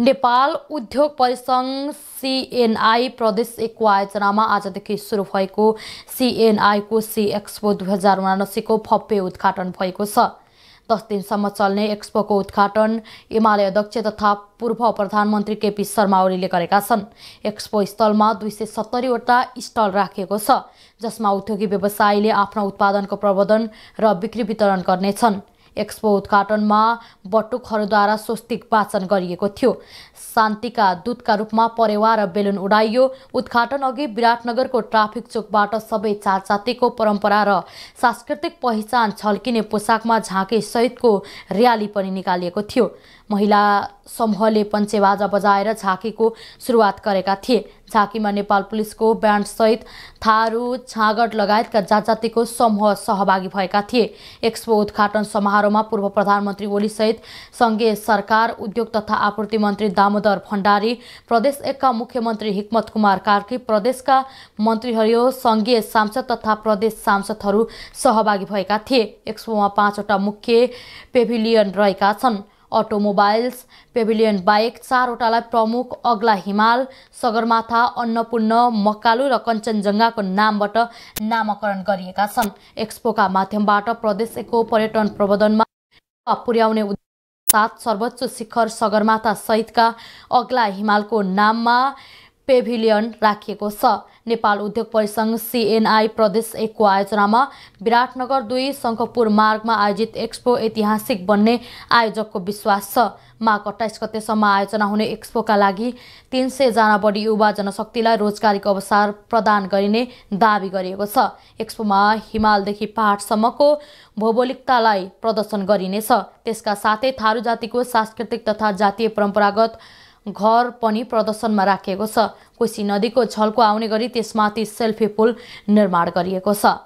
नेपाल उद्योग परिसङ्घ सिएनआई प्रदेश एकको आयोजनामा आजदेखि सुरु भएको सिएनआईको सी एक्सपो दुई हजार उनासीको भव्य उद्घाटन भएको छ दस दिनसम्म चल्ने एक्सपोको उद्घाटन एमाले अध्यक्ष तथा पूर्व प्रधानमन्त्री केपी शर्मा ओलीले गरेका छन् एक्सपो स्थलमा दुई सय सत्तरीवटा स्टल राखिएको छ जसमा उद्योगी व्यवसायीले आफ्ना उत्पादनको प्रवर्धन र बिक्री वितरण गर्नेछन् एक्सपो उद्घाटनमा बटुकहरूद्वारा स्वस्तिक वाचन गरिएको थियो शान्तिका दूतका रूपमा परेवा र बेलुन उडाइयो उद्घाटन अघि विराटनगरको ट्राफिक चोकबाट सबै जातिको परम्परा र सांस्कृतिक पहिचान छल्किने पोसाकमा सहितको र्याली पनि निकालिएको थियो महिला समूहले पञ्चेबाजा बजाएर झाँकीको सुरुवात गरेका थिए झाँकीमा नेपाल पुलिसको ब्यान्डसहित थारू छाँगड लगायतका जातजातिको समूह सहभागी भएका थिए एक्सपो उद्घाटन समारोहमा पूर्व प्रधानमन्त्री ओलीसहित सङ्घीय सरकार उद्योग तथा आपूर्ति मन्त्री दामोदर भण्डारी प्रदेश एकका मुख्यमन्त्री हिक्मत कुमार कार्की प्रदेशका मन्त्रीहरू सङ्घीय सांसद तथा प्रदेश सांसदहरू सहभागी भएका थिए एक्सपोमा पाँचवटा मुख्य पेभिलियन रहेका छन् अटोमोबाइल्स पेभिलियन बाहेक चारवटालाई प्रमुख अग्ला हिमाल सगरमाथा अन्नपूर्ण मकालु र कञ्चनजङ्घाको नामबाट नामाकरण गरिएका छन् एक्सपोका माध्यमबाट प्रदेशको पर्यटन प्रबन्धनमा पुर्याउने साथ सर्वोच्च शिखर सगरमाथा सहितका अग्ला हिमालको नाममा पेभिलियन राखिएको छ नेपाल उद्योग परिसङ्घ सिएनआई प्रदेश एकको आयोजनामा विराटनगर दुई शङ्खपुर मार्गमा आयोजित एक्सपो ऐतिहासिक बन्ने आयोजकको विश्वास छ माघ अट्ठाइस गतेसम्म आयोजना हुने एक्सपोका लागि तिन सयजना बढी युवा जनशक्तिलाई रोजगारीको अवसर प्रदान गरिने दावी गरिएको छ एक्सपोमा हिमालदेखि पहाडसम्मको भौगोलिकतालाई प्रदर्शन गरिनेछ त्यसका साथै थारू जातिको सांस्कृतिक तथा जातीय परम्परागत घर पनि प्रदर्शनमा राखिएको छ कोसी नदीको छल्को आउने गरी त्यसमाथि सेल्फी पुल निर्माण गरिएको छ